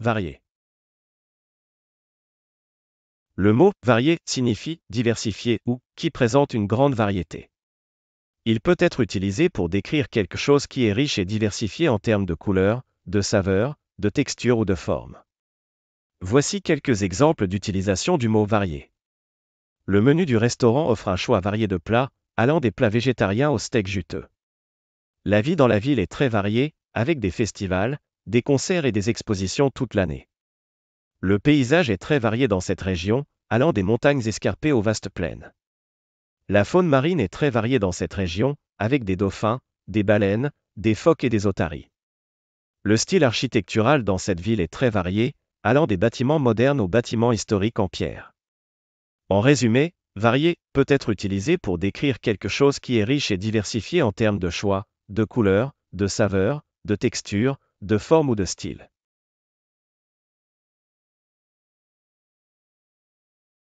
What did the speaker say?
varié. Le mot varié signifie diversifié ou qui présente une grande variété. Il peut être utilisé pour décrire quelque chose qui est riche et diversifié en termes de couleur, de saveur, de texture ou de forme. Voici quelques exemples d'utilisation du mot varié. Le menu du restaurant offre un choix varié de plats, allant des plats végétariens aux steaks juteux. La vie dans la ville est très variée, avec des festivals, des concerts et des expositions toute l'année. Le paysage est très varié dans cette région, allant des montagnes escarpées aux vastes plaines. La faune marine est très variée dans cette région, avec des dauphins, des baleines, des phoques et des otaries. Le style architectural dans cette ville est très varié, allant des bâtiments modernes aux bâtiments historiques en pierre. En résumé, varié peut être utilisé pour décrire quelque chose qui est riche et diversifié en termes de choix, de couleurs, de saveurs, de textures, de forme ou de style.